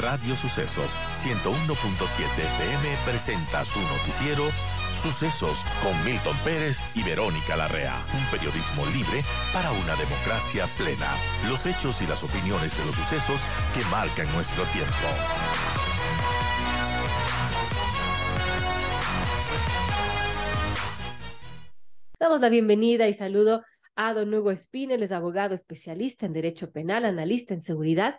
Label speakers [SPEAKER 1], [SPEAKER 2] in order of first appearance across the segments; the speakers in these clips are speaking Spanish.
[SPEAKER 1] Radio Sucesos 101.7 FM presenta su noticiero Sucesos con Milton Pérez y Verónica Larrea. Un periodismo libre para una democracia plena. Los hechos y las opiniones de los sucesos que marcan nuestro tiempo.
[SPEAKER 2] Damos la bienvenida y saludo a don Hugo Espinel, es abogado especialista en Derecho Penal, analista en seguridad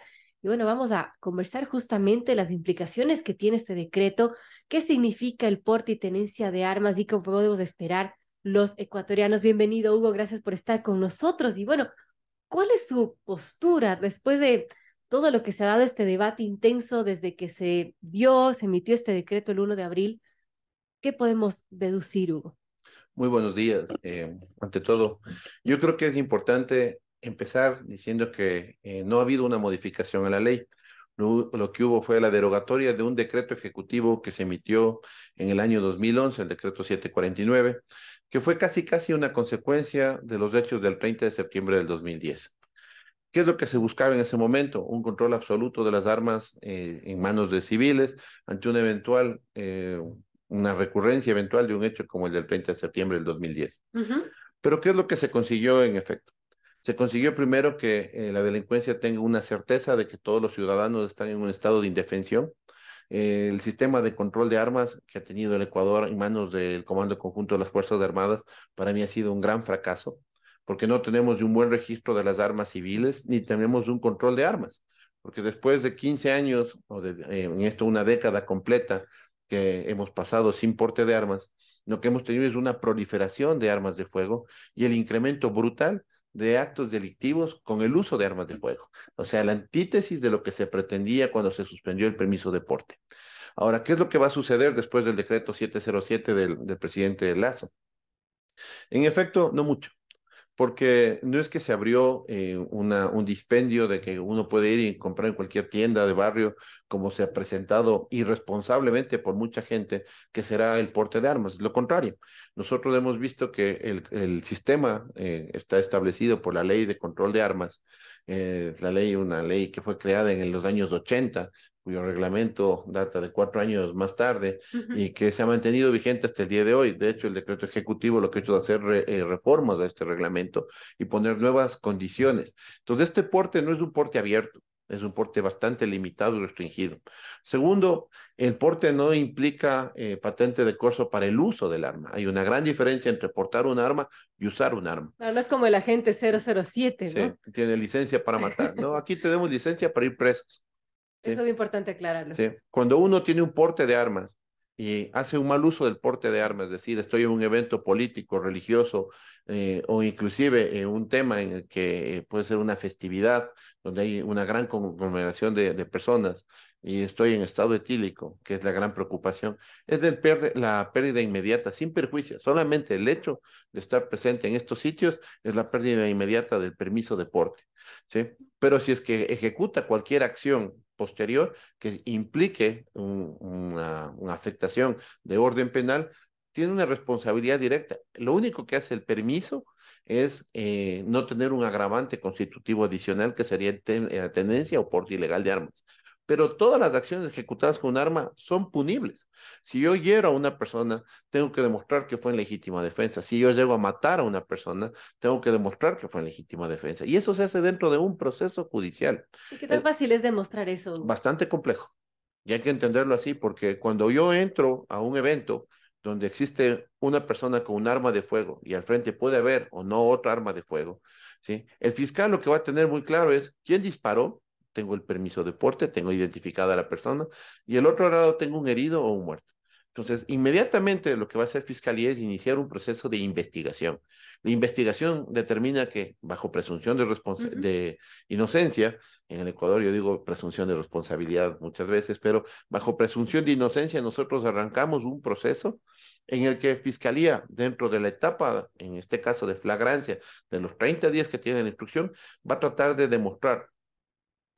[SPEAKER 2] bueno, vamos a conversar justamente las implicaciones que tiene este decreto, qué significa el porte y tenencia de armas y cómo podemos esperar los ecuatorianos. Bienvenido, Hugo, gracias por estar con nosotros. Y bueno, ¿cuál es su postura después de todo lo que se ha dado este debate intenso desde que se vio, se emitió este decreto el 1 de abril? ¿Qué podemos deducir, Hugo?
[SPEAKER 1] Muy buenos días. Eh, ante todo, yo creo que es importante empezar diciendo que eh, no ha habido una modificación a la ley. Lo, que hubo fue la derogatoria de un decreto ejecutivo que se emitió en el año 2011, el decreto 749, que fue casi casi una consecuencia de los hechos del 30 de septiembre del 2010. ¿Qué es lo que se buscaba en ese momento? Un control absoluto de las armas eh, en manos de civiles ante una eventual, eh, una recurrencia eventual de un hecho como el del 30 de septiembre del 2010. Pero ¿qué es lo que se consiguió en efecto? Se consiguió primero que eh, la delincuencia tenga una certeza de que todos los ciudadanos están en un estado de indefensión. Eh, el sistema de control de armas que ha tenido el Ecuador en manos del Comando Conjunto de las Fuerzas Armadas para mí ha sido un gran fracaso, porque no tenemos un buen registro de las armas civiles ni tenemos un control de armas, porque después de 15 años, o eh, en esto una década completa que hemos pasado sin porte de armas, lo que hemos tenido es una proliferación de armas de fuego y el incremento brutal de actos delictivos con el uso de armas de fuego. O sea, la antítesis de lo que se pretendía cuando se suspendió el permiso de porte. Ahora, ¿qué es lo que va a suceder después del decreto 707 del, del presidente Lazo? En efecto, no mucho porque no es que se abrió eh, un dispendio de que uno puede ir y comprar en cualquier tienda de barrio, como se ha presentado irresponsablemente por mucha gente, que será el porte de armas. Lo contrario, nosotros hemos visto que el, sistema eh, está establecido por la ley de control de armas eh, la ley, una ley que fue creada en los años 80, cuyo reglamento data de cuatro años más tarde y que se ha mantenido vigente hasta el día de hoy. De hecho, el decreto ejecutivo lo que ha hecho es hacer eh, reformas a este reglamento y poner nuevas condiciones. Entonces, este porte no es un porte abierto. Es un porte bastante limitado y restringido. Segundo, el porte no implica eh, patente de corso para el uso del arma. Hay una gran diferencia entre portar un arma y usar un arma.
[SPEAKER 2] No, es como el agente 007,
[SPEAKER 1] ¿no? tiene licencia para matar. No, aquí tenemos licencia para ir presos. Eso
[SPEAKER 2] es importante aclararlo.
[SPEAKER 1] Cuando uno tiene un porte de armas y hace un mal uso del porte de armas, es decir, estoy en un evento político, religioso eh, o inclusive en eh, un tema en el que eh, puede ser una festividad donde hay una gran conglomeración de, personas y estoy en estado etílico, que es la gran preocupación, es la pérdida inmediata, sin perjuicio, solamente el hecho de estar presente en estos sitios es la pérdida inmediata del permiso de porte. ¿sí? Pero si es que ejecuta cualquier acción posterior que implique una, afectación de orden penal, tiene una responsabilidad directa. Lo único que hace el permiso es eh, no tener un agravante constitutivo adicional que sería la eh, tenencia o porte ilegal de armas pero todas las acciones ejecutadas con un arma son punibles. Si yo hiero a una persona, tengo que demostrar que fue en legítima defensa. Si yo llego a matar a una persona, tengo que demostrar que fue en legítima defensa. Y eso se hace dentro de un proceso judicial.
[SPEAKER 2] ¿Y qué tan eh, fácil es demostrar eso?
[SPEAKER 1] Bastante complejo. Y hay que entenderlo así, porque cuando yo entro a un evento donde existe una persona con un arma de fuego y al frente puede haber o no otra arma de fuego, ¿sí? el fiscal lo que va a tener muy claro es quién disparó, tengo el permiso de porte, tengo identificada a la persona, y el otro lado tengo un herido o un muerto. Entonces, inmediatamente lo que va a hacer Fiscalía es iniciar un proceso de investigación. La investigación determina que, bajo presunción de, de inocencia, en el Ecuador yo digo presunción de responsabilidad muchas veces, pero bajo presunción de inocencia nosotros arrancamos un proceso en el que Fiscalía, dentro de la etapa, en este caso de flagrancia, de los 30 días que tiene la instrucción, va a tratar de demostrar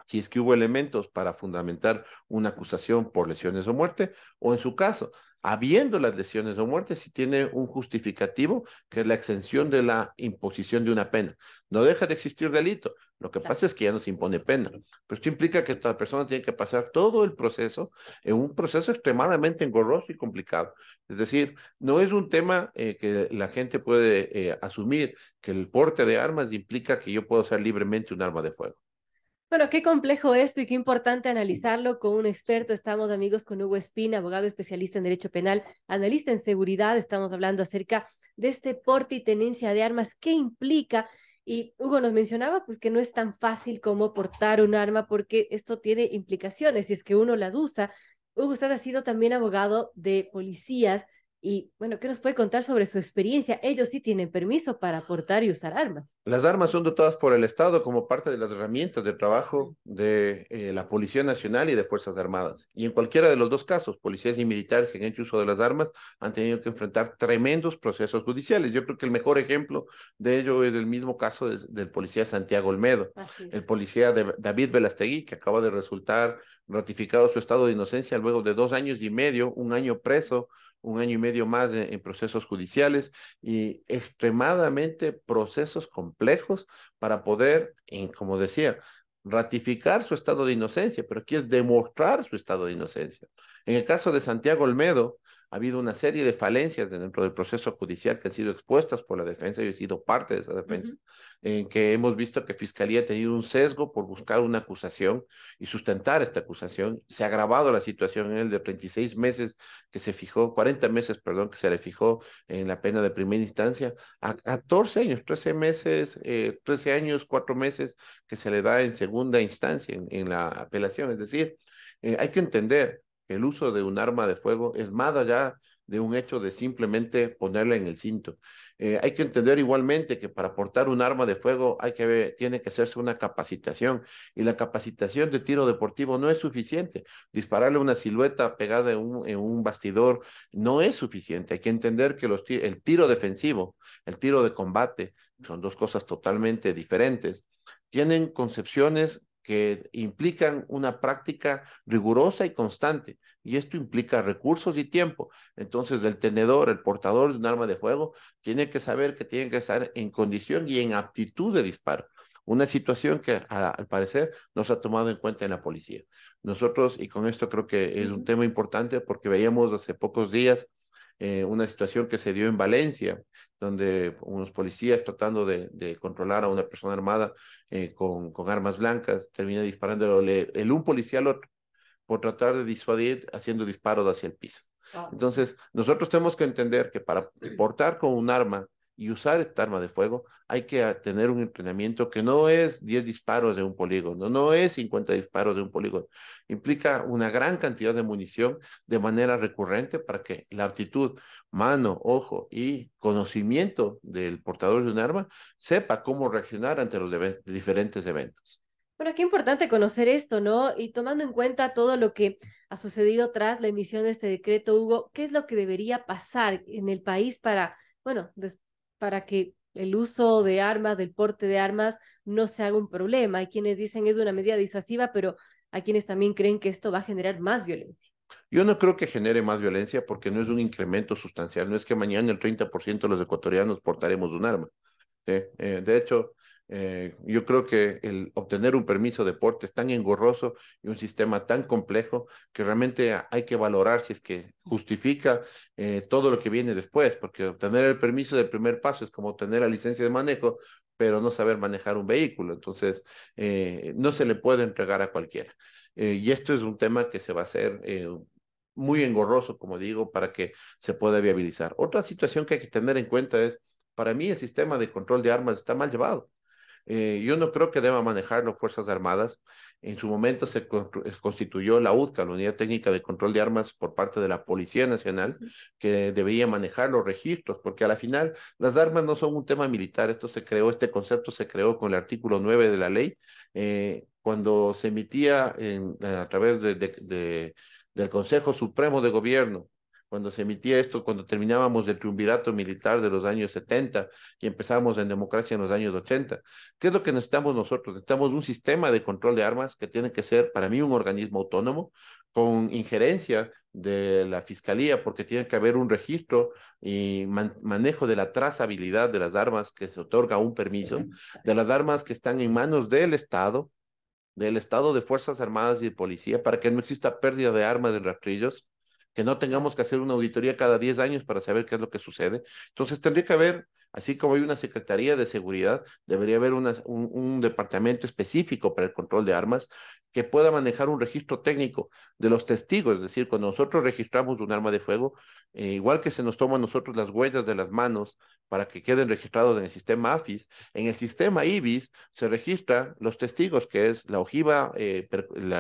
[SPEAKER 1] si es que hubo elementos para fundamentar una acusación por lesiones o muerte, o en su caso, habiendo las lesiones o muertes, si tiene un justificativo, que es la exención de la imposición de una pena. No deja de existir delito, lo que pasa es que ya no se impone pena, pero esto implica que la persona tiene que pasar todo el proceso, en un proceso extremadamente engorroso y complicado. Es decir, no es un tema eh, que la gente puede eh, asumir, que el porte de armas implica que yo puedo usar libremente un arma de fuego.
[SPEAKER 2] Bueno, qué complejo esto y qué importante analizarlo con un experto. Estamos amigos con Hugo Espina, abogado especialista en Derecho Penal, analista en seguridad. Estamos hablando acerca de este porte y tenencia de armas, qué implica. Y Hugo nos mencionaba pues, que no es tan fácil como portar un arma porque esto tiene implicaciones si es que uno las usa. Hugo, usted ha sido también abogado de policías y bueno, ¿qué nos puede contar sobre su experiencia? Ellos sí tienen permiso para portar y usar armas.
[SPEAKER 1] Las armas son dotadas por el Estado como parte de las herramientas de trabajo de eh, la Policía Nacional y de Fuerzas Armadas. Y en cualquiera de los dos casos, policías y militares que han hecho uso de las armas han tenido que enfrentar tremendos procesos judiciales. Yo creo que el mejor ejemplo de ello es el mismo caso del policía Santiago Olmedo, el policía David Velastegui, que acaba de resultar ratificado su estado de inocencia luego de dos años y medio, un año preso un año y medio más en, procesos judiciales y extremadamente procesos complejos para poder, como decía, ratificar su estado de inocencia, pero aquí es demostrar su estado de inocencia. En el caso de Santiago Olmedo, ha habido una serie de falencias dentro del proceso judicial que han sido expuestas por la defensa, yo he sido parte de esa defensa, en que hemos visto que Fiscalía ha tenido un sesgo por buscar una acusación y sustentar esta acusación. Se ha agravado la situación en el de 36 meses que se fijó, 40 meses, perdón, que se le fijó en la pena de primera instancia, a 14 años, 13 meses, eh, 13 años, 4 meses que se le da en segunda instancia, en, en la apelación. Es decir, eh, hay que entender el uso de un arma de fuego es más allá de un hecho de simplemente ponerla en el cinto. Eh, hay que entender igualmente que para portar un arma de fuego hay que tiene que hacerse una capacitación y la capacitación de tiro deportivo no es suficiente. Dispararle una silueta pegada en un, bastidor no es suficiente. Hay que entender que el tiro defensivo, el tiro de combate, son dos cosas totalmente diferentes. Tienen concepciones que implican una práctica rigurosa y constante. Y esto implica recursos y tiempo. Entonces, el tenedor, el portador de un arma de fuego, tiene que saber que tiene que estar en condición y en aptitud de disparo. Una situación que al parecer no se ha tomado en cuenta en la policía. Nosotros, y con esto creo que es un tema importante porque veíamos hace pocos días eh, una situación que se dio en Valencia, donde unos policías tratando de, controlar a una persona armada eh, con, armas blancas, termina disparando el un policía al otro por tratar de disuadir haciendo disparos hacia el piso. Entonces, nosotros tenemos que entender que para portar con un arma y usar esta arma de fuego, hay que ah, tener un entrenamiento que no es 10 disparos de un polígono, no es 50 disparos de un polígono. Implica una gran cantidad de munición de manera recurrente para que la aptitud, mano, ojo y conocimiento del portador de un arma sepa cómo reaccionar ante los diferentes eventos.
[SPEAKER 2] Bueno, qué importante conocer esto, ¿no? Y tomando en cuenta todo lo que ha sucedido tras la emisión de este decreto, Hugo, ¿qué es lo que debería pasar en el país para, bueno, después para que el uso de armas, del porte de armas, no se haga un problema. Hay quienes dicen es una medida disuasiva, pero hay quienes también creen que esto va a generar más violencia.
[SPEAKER 1] Yo no creo que genere más violencia porque no es un incremento sustancial. No es que mañana el 30% de los ecuatorianos portaremos un arma. Eh, de hecho, eh, yo creo que el obtener un permiso de porte es tan engorroso y un sistema tan complejo que realmente hay que valorar si es que justifica eh, todo lo que viene después, porque obtener el permiso de primer paso es como tener la licencia de manejo, pero no saber manejar un vehículo. Entonces, eh, no se le puede entregar a cualquiera. y esto es un tema que se va a hacer muy engorroso, como digo, para que se pueda viabilizar. Otra situación que hay que tener en cuenta es, para mí el sistema de control de armas está mal llevado. Eh, yo no creo que deba manejar las Fuerzas Armadas. En su momento se eh, constituyó la UDCA, la Unidad Técnica de Control de Armas, por parte de la Policía Nacional, que debía manejar los registros, porque a la final las armas no son un tema militar. Esto se creó, este concepto se creó con el artículo 9 de la ley, eh, cuando se emitía a través del Consejo Supremo de Gobierno cuando se emitía esto, cuando terminábamos el triunvirato militar de los años 70 y empezábamos en democracia en los años 80. ¿Qué es lo que necesitamos nosotros? Necesitamos un sistema de control de armas que tiene que ser, para mí, un organismo autónomo con injerencia de la fiscalía, porque tiene que haber un registro y manejo de la trazabilidad de las armas que se otorga un permiso, de las armas que están en manos del Estado, del Estado de Fuerzas Armadas y de Policía, para que no exista pérdida de armas de rastrillos que no tengamos que hacer una auditoría cada 10 años para saber qué es lo que sucede. Entonces, tendría que haber Así como hay una Secretaría de Seguridad, debería haber un, departamento específico para el control de armas que pueda manejar un registro técnico de los testigos. Es decir, cuando nosotros registramos un arma de fuego, eh, igual que se nos toman nosotros las huellas de las manos para que queden registrados en el sistema AFIS, en el sistema IBIS se registran los testigos, que es la ojiva eh,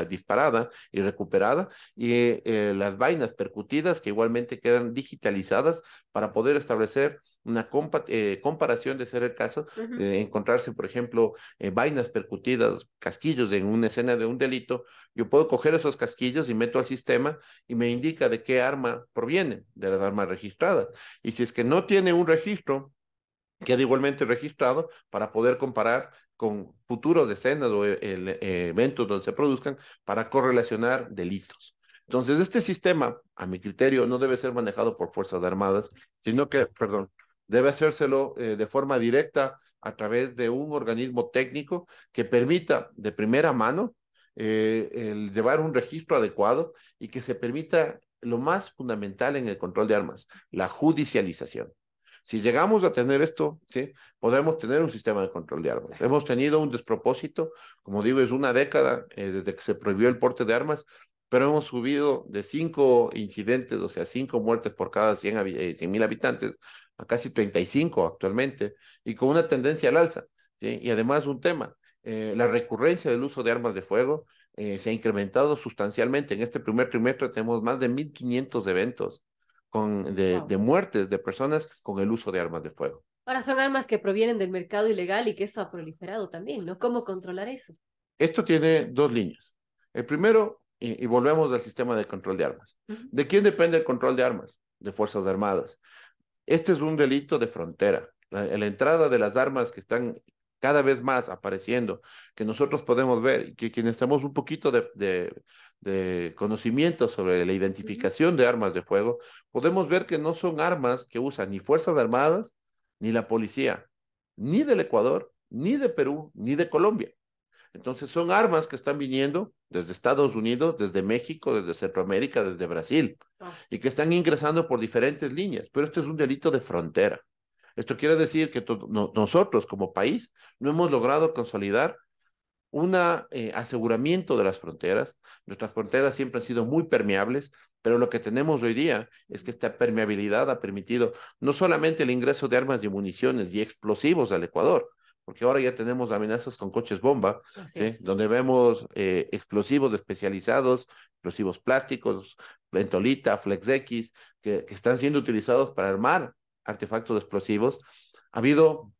[SPEAKER 1] disparada y recuperada, y eh, las vainas percutidas que igualmente quedan digitalizadas para poder establecer una eh, comparación de ser el caso, de encontrarse, por ejemplo, eh, vainas percutidas, casquillos en una escena de un delito, yo puedo coger esos casquillos y meto al sistema y me indica de qué arma proviene de las armas registradas. Y si es que no tiene un registro, queda igualmente registrado para poder comparar con futuros escenas o eh, eventos donde se produzcan para correlacionar delitos. Entonces, este sistema, a mi criterio, no debe ser manejado por Fuerzas Armadas, sino que, perdón, debe hacérselo eh, de forma directa a través de un organismo técnico que permita de primera mano eh, llevar un registro adecuado y que se permita lo más fundamental en el control de armas, la judicialización. Si llegamos a tener esto, ¿sí? podemos tener un sistema de control de armas. Hemos tenido un despropósito, como digo, es una década eh, desde que se prohibió el porte de armas, pero hemos subido de cinco incidentes, o sea, cinco muertes por cada 100 mil habitantes, a casi 35 actualmente, y con una tendencia al alza. Y además un tema, eh, la recurrencia del uso de armas de fuego eh, se ha incrementado sustancialmente. En este primer trimestre tenemos más de 1.500 eventos con, de, muertes de personas con el uso de armas de fuego.
[SPEAKER 2] Ahora son armas que provienen del mercado ilegal y que eso ha proliferado también, ¿no? ¿Cómo controlar eso?
[SPEAKER 1] Esto tiene dos líneas. El primero, y, volvemos al sistema de control de armas. ¿De quién depende el control de armas? De Fuerzas Armadas. Este es un delito de frontera. La, entrada de las armas que están cada vez más apareciendo, que nosotros podemos ver, que quienes tenemos un poquito de conocimiento sobre la identificación de armas de fuego, podemos ver que no son armas que usan ni Fuerzas Armadas, ni la policía, ni del Ecuador, ni de Perú, ni de Colombia. Entonces son armas que están viniendo desde Estados Unidos, desde México, desde Centroamérica, desde Brasil, ah. y que están ingresando por diferentes líneas. Pero esto es un delito de frontera. Esto quiere decir que nosotros como país no hemos logrado consolidar un eh, aseguramiento de las fronteras. Nuestras fronteras siempre han sido muy permeables, pero lo que tenemos hoy día es que esta permeabilidad ha permitido no solamente el ingreso de armas y municiones y explosivos al Ecuador, porque ahora ya tenemos amenazas con coches bomba, donde vemos eh, explosivos especializados, explosivos plásticos, ventolita, flex X, que, que, están siendo utilizados para armar artefactos explosivos. Ha habido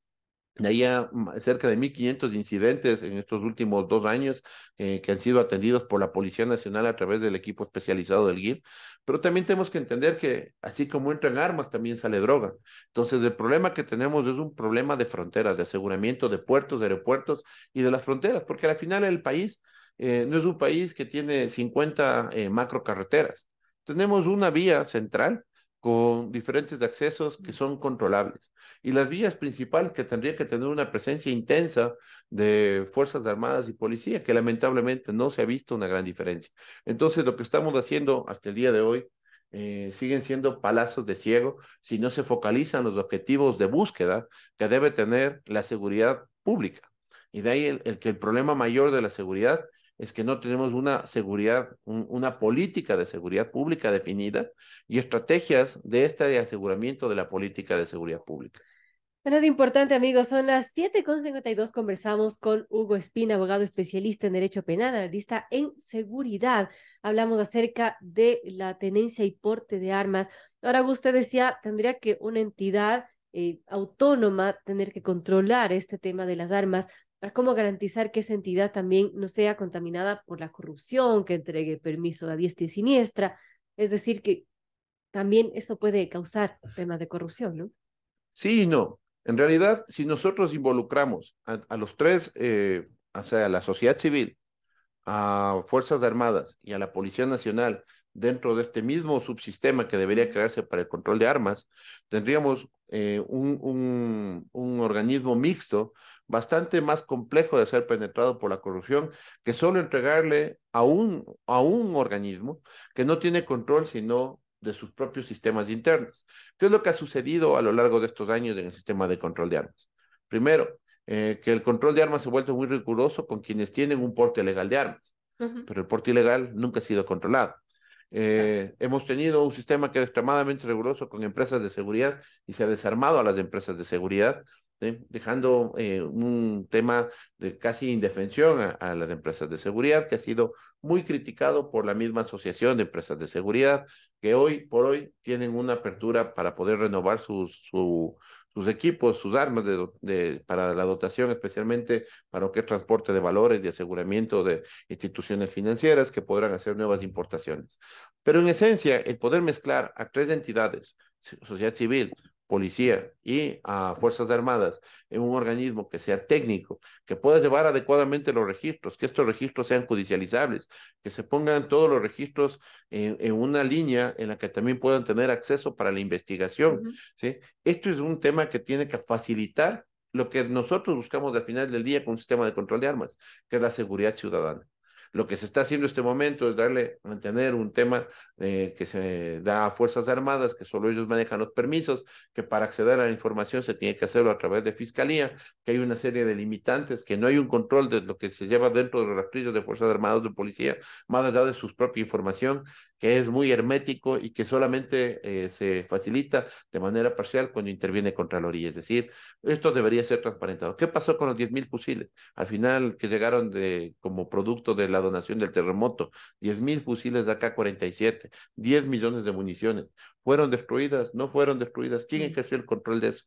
[SPEAKER 1] Ahí hay mm, cerca de 1.500 incidentes en estos últimos dos años eh, que han sido atendidos por la Policía Nacional a través del equipo especializado del GIR. Pero también tenemos que entender que así como entran armas, también sale droga. Entonces, el problema que tenemos es un problema de fronteras, de aseguramiento de puertos, de aeropuertos y de las fronteras, porque al final el país eh, no es un país que tiene 50 eh, macrocarreteras. Tenemos una vía central con diferentes accesos que son controlables. Y las vías principales que tendría que tener una presencia intensa de Fuerzas Armadas y Policía, que lamentablemente no se ha visto una gran diferencia. Entonces, lo que estamos haciendo hasta el día de hoy eh, siguen siendo palazos de ciego si no se focalizan los objetivos de búsqueda que debe tener la seguridad pública. Y de ahí el, que el problema mayor de la seguridad es que no tenemos una seguridad, una política de seguridad pública definida y estrategias de este de aseguramiento de la política de seguridad pública.
[SPEAKER 2] Bueno, es importante, amigos. Son las 7.52. Conversamos con Hugo Espina, abogado especialista en Derecho Penal, analista en seguridad. Hablamos acerca de la tenencia y porte de armas. Ahora, usted decía, tendría que una entidad eh, autónoma tener que controlar este tema de las armas cómo garantizar que esa entidad también no sea contaminada por la corrupción, que entregue permiso a diestra y siniestra. Es decir, que también eso puede causar temas de corrupción, ¿no?
[SPEAKER 1] Sí y no. En realidad, si nosotros involucramos a, los tres, eh, o sea, a la sociedad civil, a Fuerzas Armadas y a la Policía Nacional dentro de este mismo subsistema que debería crearse para el control de armas, tendríamos eh, un organismo mixto bastante más complejo de ser penetrado por la corrupción que solo entregarle a un, a un organismo que no tiene control sino de sus propios sistemas internos. ¿Qué es lo que ha sucedido a lo largo de estos años en el sistema de control de armas? Primero, eh, que el control de armas se ha vuelto muy riguroso con quienes tienen un porte legal de armas, pero el porte ilegal nunca ha sido controlado. Eh, hemos tenido un sistema que es extremadamente riguroso con empresas de seguridad y se ha desarmado a las empresas de seguridad dejando eh, un tema de casi indefensión a, las empresas de seguridad, que ha sido muy criticado por la misma Asociación de Empresas de Seguridad, que hoy por hoy tienen una apertura para poder renovar sus, sus equipos, sus armas para la dotación, especialmente para lo que transporte de valores, de aseguramiento de instituciones financieras que podrán hacer nuevas importaciones. Pero en esencia, el poder mezclar a tres entidades, sociedad civil, policía y a Fuerzas Armadas en un organismo que sea técnico, que pueda llevar adecuadamente los registros, que estos registros sean judicializables, que se pongan todos los registros en, una línea en la que también puedan tener acceso para la investigación. ¿sí? Esto es un tema que tiene que facilitar lo que nosotros buscamos al final del día con un sistema de control de armas, que es la seguridad ciudadana. Lo que se está haciendo en este momento es darle, mantener un tema eh, que se da a Fuerzas Armadas, que solo ellos manejan los permisos, que para acceder a la información se tiene que hacerlo a través de Fiscalía, que hay una serie de limitantes, que no hay un control de lo que se lleva dentro de los rastrillos de Fuerzas Armadas de Policía, más allá de su propia información, que es muy hermético y que solamente eh, se facilita de manera parcial cuando interviene contra la orilla. Es decir, esto debería ser transparentado. ¿Qué pasó con los 10.000 fusiles? Al final, que llegaron de, como producto de la donación del terremoto, 10.000 fusiles de ak 47, 10 millones de municiones. ¿Fueron destruidas? ¿No fueron destruidas? ¿Quién ejerció el control de eso?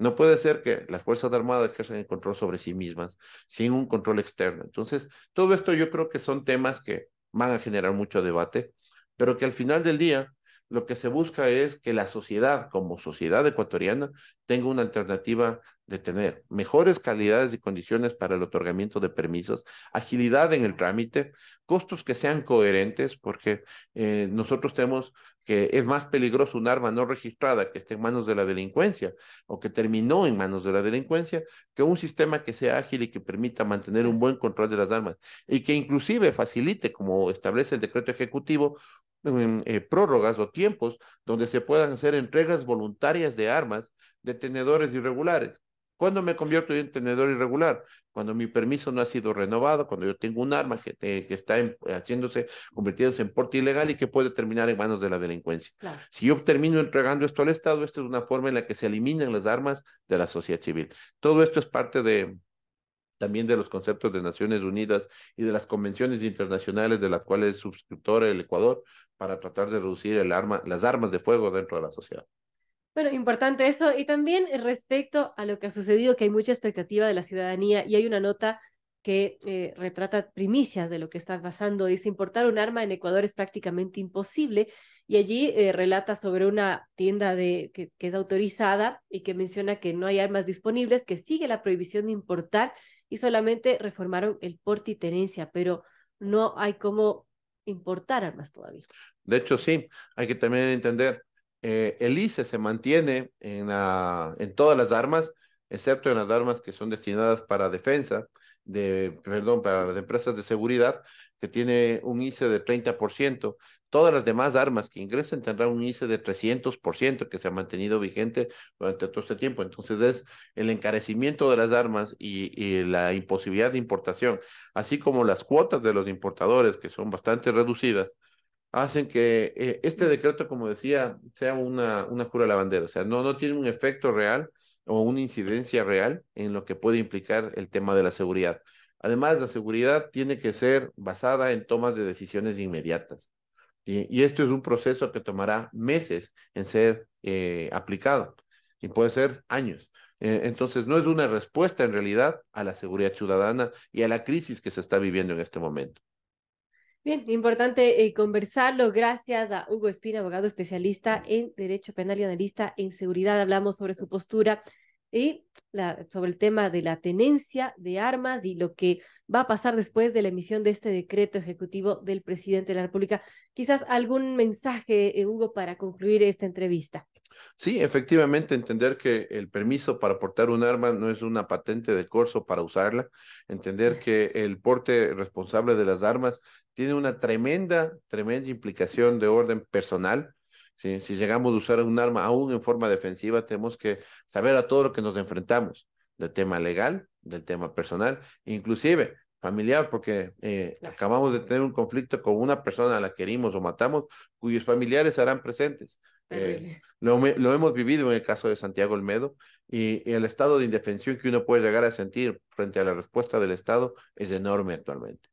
[SPEAKER 1] No puede ser que las Fuerzas Armadas ejerzan el control sobre sí mismas sin un control externo. Entonces, todo esto yo creo que son temas que van a generar mucho debate pero que al final del día lo que se busca es que la sociedad, como sociedad ecuatoriana, tenga una alternativa de tener mejores calidades y condiciones para el otorgamiento de permisos, agilidad en el trámite, costos que sean coherentes, porque eh, nosotros tenemos que es más peligroso un arma no registrada que esté en manos de la delincuencia o que terminó en manos de la delincuencia que un sistema que sea ágil y que permita mantener un buen control de las armas y que inclusive facilite, como establece el decreto ejecutivo, eh, prórrogas o tiempos donde se puedan hacer entregas voluntarias de armas de tenedores irregulares. ¿Cuándo me convierto en tenedor irregular? Cuando mi permiso no ha sido renovado, cuando yo tengo un arma que, eh, que está haciéndose, convirtiéndose en porte ilegal y que puede terminar en manos de la delincuencia. Si yo termino entregando esto al Estado, esta es una forma en la que se eliminan las armas de la sociedad civil. Todo esto es parte de, también de los conceptos de Naciones Unidas y de las convenciones internacionales de las cuales es suscriptor el Ecuador para tratar de reducir el arma, las armas de fuego dentro de la sociedad.
[SPEAKER 2] Bueno, importante eso. Y también respecto a lo que ha sucedido, que hay mucha expectativa de la ciudadanía y hay una nota que eh, retrata primicias de lo que está pasando. Dice, importar un arma en Ecuador es prácticamente imposible y allí eh, relata sobre una tienda de, que, queda autorizada y que menciona que no hay armas disponibles, que sigue la prohibición de importar y solamente reformaron el porte y tenencia, pero no hay cómo importar armas todavía.
[SPEAKER 1] De hecho, sí, hay que también entender, eh, el ICE se mantiene en, en todas las armas, excepto en las armas que son destinadas para defensa, de, perdón, para las empresas de seguridad, que tiene un ICE de 30%. Todas las demás armas que ingresen tendrán un ICE de 300% que se ha mantenido vigente durante todo este tiempo. Entonces es el encarecimiento de las armas y, la imposibilidad de importación, así como las cuotas de los importadores, que son bastante reducidas, hacen que eh, este decreto, como decía, sea una, una cura lavandera. O sea, no, no tiene un efecto real o una incidencia real en lo que puede implicar el tema de la seguridad. Además, la seguridad tiene que ser basada en tomas de decisiones inmediatas. Y, esto es un proceso que tomará meses en ser eh, aplicado y puede ser años. Eh, entonces, no es una respuesta en realidad a la seguridad ciudadana y a la crisis que se está viviendo en este momento.
[SPEAKER 2] Bien, importante eh, conversarlo. Gracias a Hugo Espina, abogado especialista en Derecho Penal y analista en seguridad. Hablamos sobre su postura y la, sobre el tema de la tenencia de armas y lo que va a pasar después de la emisión de este decreto ejecutivo del presidente de la República. Quizás algún mensaje, eh, Hugo, para concluir esta entrevista.
[SPEAKER 1] Sí, efectivamente, entender que el permiso para portar un arma no es una patente de corso para usarla, entender que el porte responsable de las armas tiene una tremenda, tremenda implicación de orden personal. Si llegamos a usar un arma aún en forma defensiva, tenemos que saber a todo lo que nos enfrentamos, del tema legal, del tema personal, inclusive familiar, porque eh, acabamos de tener un conflicto con una persona a la que herimos o matamos, cuyos familiares harán presentes. Eh, lo, hemos vivido en el caso de Santiago Olmedo y el estado de indefensión que uno puede llegar a sentir frente a la respuesta del Estado es enorme actualmente.